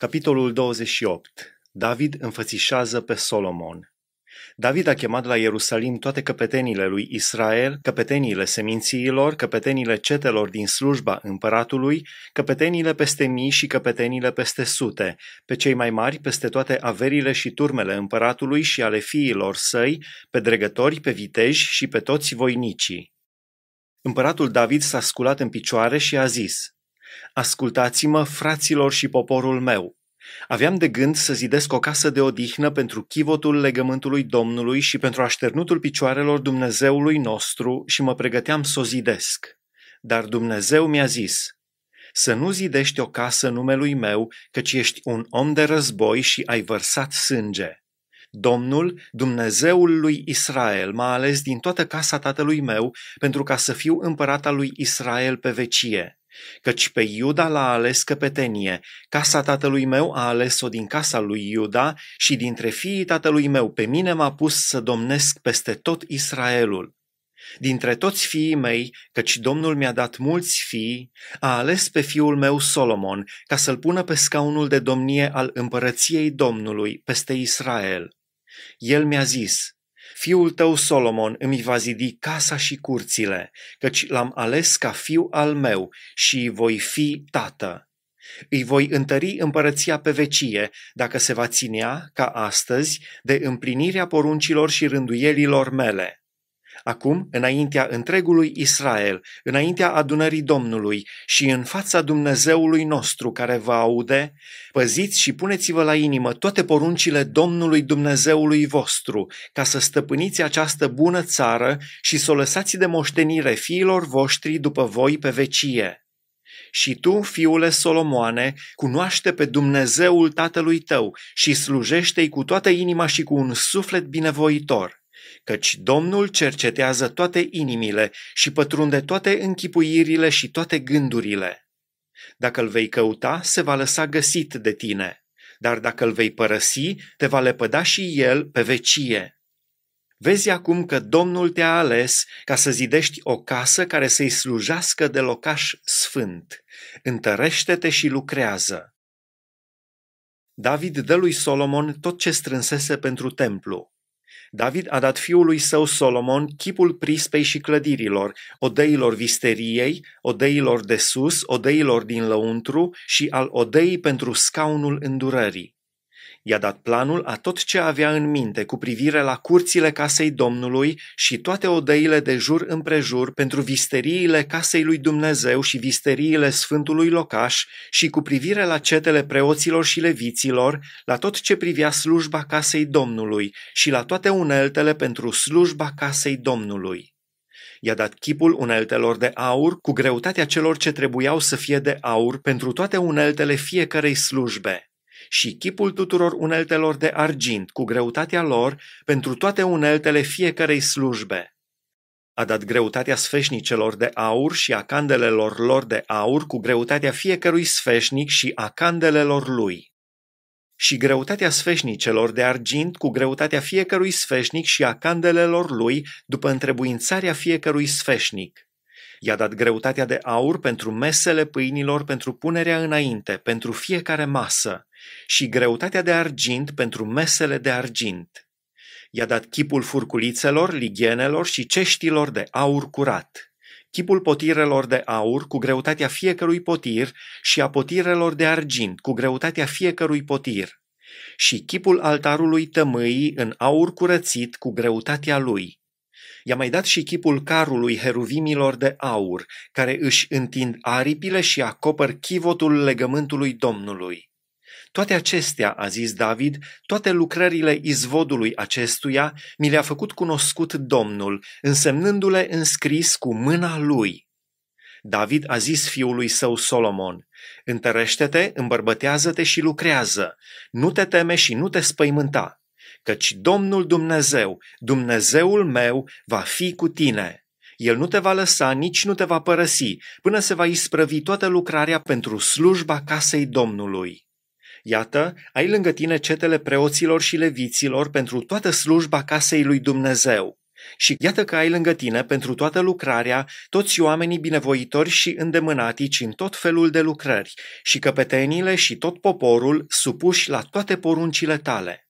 Capitolul 28. David înfățișează pe Solomon. David a chemat la Ierusalim toate căpetenile lui Israel, căpetenile semințiilor, căpetenile cetelor din slujba împăratului, căpetenile peste mii și căpetenile peste sute, pe cei mai mari peste toate averile și turmele împăratului și ale fiilor săi, pe dregători, pe viteji și pe toți voinicii. Împăratul David s-a sculat în picioare și a zis, Ascultați-mă, fraților și poporul meu. Aveam de gând să zidesc o casă de odihnă pentru chivotul legământului Domnului și pentru așternutul picioarelor Dumnezeului nostru și mă pregăteam să o zidesc. Dar Dumnezeu mi-a zis, să nu zidești o casă numelui meu, căci ești un om de război și ai vărsat sânge. Domnul, Dumnezeul lui Israel, m-a ales din toată casa tatălui meu pentru ca să fiu împărat al lui Israel pe vecie. Căci pe Iuda l-a ales căpetenie, casa tatălui meu a ales-o din casa lui Iuda și dintre fiii tatălui meu pe mine m-a pus să domnesc peste tot Israelul. Dintre toți fiii mei, căci Domnul mi-a dat mulți fii, a ales pe fiul meu Solomon ca să-l pună pe scaunul de domnie al împărăției Domnului peste Israel. El mi-a zis, Fiul tău Solomon îmi va zidi casa și curțile, căci l-am ales ca fiu al meu și voi fi tată. Îi voi întări împărăția pe vecie, dacă se va ținea, ca astăzi, de împlinirea poruncilor și rânduielilor mele acum înaintea întregului Israel, înaintea adunării Domnului și în fața Dumnezeului nostru care vă aude, păziți și puneți-vă la inimă toate poruncile Domnului Dumnezeului vostru, ca să stăpâniți această bună țară și să o lăsați de moștenire fiilor voștri după voi pe vecie. Și tu, fiule Solomoane, cunoaște pe Dumnezeul tatălui tău și slujește-i cu toată inima și cu un suflet binevoitor căci Domnul cercetează toate inimile și pătrunde toate închipuirile și toate gândurile. Dacă îl vei căuta, se va lăsa găsit de tine, dar dacă îl vei părăsi, te va lepăda și el pe vecie. Vezi acum că Domnul te-a ales ca să zidești o casă care să-i slujească de locaș sfânt. Întărește-te și lucrează. David dă lui Solomon tot ce strânsese pentru templu, David a dat fiului său Solomon chipul prispei și clădirilor, odeilor visteriei, odeilor de sus, odeilor din lăuntru și al odeii pentru scaunul îndurării. I-a dat planul a tot ce avea în minte cu privire la curțile casei Domnului și toate odăile de jur împrejur pentru visteriile casei lui Dumnezeu și visteriile sfântului locaș și cu privire la cetele preoților și leviților, la tot ce privea slujba casei Domnului și la toate uneltele pentru slujba casei Domnului. I-a dat chipul uneltelor de aur cu greutatea celor ce trebuiau să fie de aur pentru toate uneltele fiecarei slujbe și chipul tuturor uneltelor de argint cu greutatea lor pentru toate uneltele fiecarei slujbe. A dat greutatea sfeșnicelor de aur și a candelelor lor de aur cu greutatea fiecărui sfeșnic și a candelelor lui. Și greutatea sfeșnicelor de argint cu greutatea fiecărui sfeșnic și a candelelor lui după întrebuințarea fiecărui sfeșnic I-a dat greutatea de aur pentru mesele pâinilor, pentru punerea înainte, pentru fiecare masă, și greutatea de argint pentru mesele de argint. I-a dat chipul furculițelor, ligienelor și ceștilor de aur curat, chipul potirelor de aur cu greutatea fiecărui potir și a potirelor de argint cu greutatea fiecărui potir, și chipul altarului tămâii în aur curățit cu greutatea lui, I-a mai dat și chipul carului heruvimilor de aur, care își întind aripile și acopăr chivotul legământului Domnului. Toate acestea, a zis David, toate lucrările izvodului acestuia mi le-a făcut cunoscut Domnul, însemnându-le înscris cu mâna lui. David a zis fiului său Solomon, Întărește-te, îmbărbătează-te și lucrează, nu te teme și nu te spăimânta, căci Domnul Dumnezeu, Dumnezeul meu, va fi cu tine. El nu te va lăsa, nici nu te va părăsi, până se va isprăvi toată lucrarea pentru slujba casei Domnului. Iată, ai lângă tine cetele preoților și leviților pentru toată slujba casei lui Dumnezeu. Și iată că ai lângă tine pentru toată lucrarea toți oamenii binevoitori și îndemânatici în tot felul de lucrări, și căpeteniile și tot poporul supuși la toate poruncile tale.